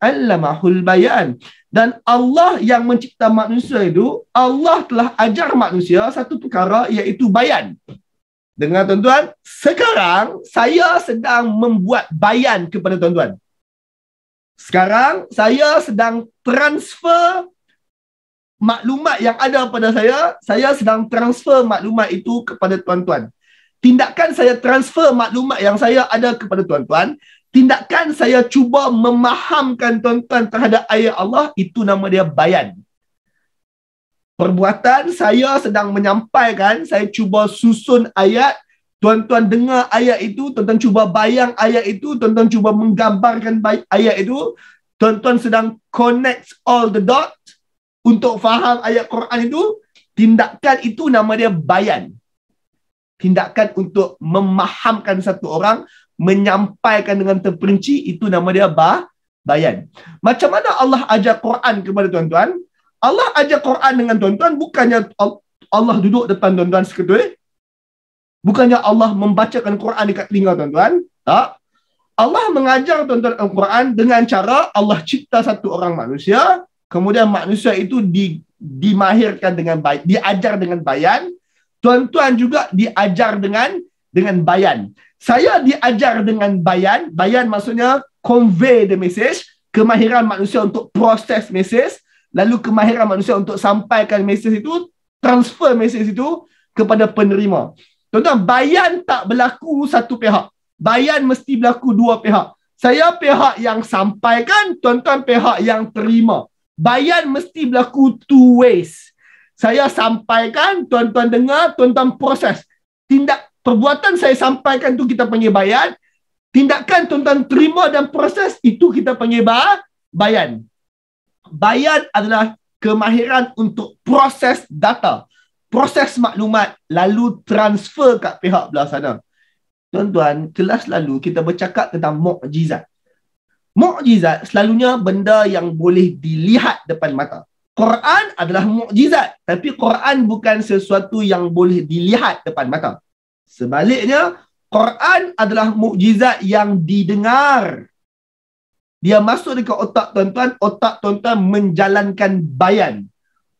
allamahul bayan dan Allah yang mencipta manusia itu Allah telah ajar manusia satu perkara iaitu bayan dengan tuan-tuan sekarang saya sedang membuat bayan kepada tuan-tuan sekarang saya sedang transfer maklumat yang ada pada saya saya sedang transfer maklumat itu kepada tuan-tuan tindakan saya transfer maklumat yang saya ada kepada tuan-tuan tindakan saya cuba memahamkan tuan-tuan terhadap ayat Allah itu nama dia bayan perbuatan saya sedang menyampaikan saya cuba susun ayat tuan-tuan dengar ayat itu tuan-tuan cuba bayang ayat itu tuan-tuan cuba menggambarkan ayat itu tuan-tuan sedang connect all the dots untuk faham ayat Quran itu tindakan itu nama dia bayan tindakan untuk memahamkan satu orang menyampaikan dengan terperinci itu nama dia ba bayan macam mana Allah ajar Quran kepada tuan-tuan Allah ajar Quran dengan tuan-tuan bukannya Allah duduk depan tuan-tuan seketul bukannya Allah membacakan Quran dekat telinga tuan-tuan tak Allah mengajar tuan-tuan Al-Quran dengan cara Allah cipta satu orang manusia kemudian manusia itu di dimahirkan dengan baik diajar dengan bayan tuan-tuan juga diajar dengan dengan bayan. Saya diajar dengan bayan, bayan maksudnya convey the message, kemahiran manusia untuk proses message, lalu kemahiran manusia untuk sampaikan message itu, transfer message itu kepada penerima. Tuan-tuan, bayan tak berlaku satu pihak. Bayan mesti berlaku dua pihak. Saya pihak yang sampaikan, tuan-tuan pihak yang terima. Bayan mesti berlaku two ways saya sampaikan, tuan-tuan dengar, tuan-tuan proses. Tindak perbuatan saya sampaikan itu kita panggil bayan. Tindakan tuan-tuan terima dan proses itu kita panggil bayan. Bayan adalah kemahiran untuk proses data. Proses maklumat lalu transfer kat pihak belah sana. Tuan-tuan, kelas lalu kita bercakap tentang mukjizat. Mukjizat selalunya benda yang boleh dilihat depan mata. Quran adalah mukjizat tapi Quran bukan sesuatu yang boleh dilihat depan mata. Sebaliknya Quran adalah mukjizat yang didengar. Dia masuk dekat otak tuan-tuan, otak tuan-tuan menjalankan bayan.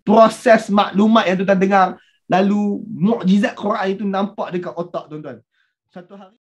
Proses maklumat yang tuan-tuan dengar lalu mukjizat Quran itu nampak dekat otak tuan-tuan. Satu hari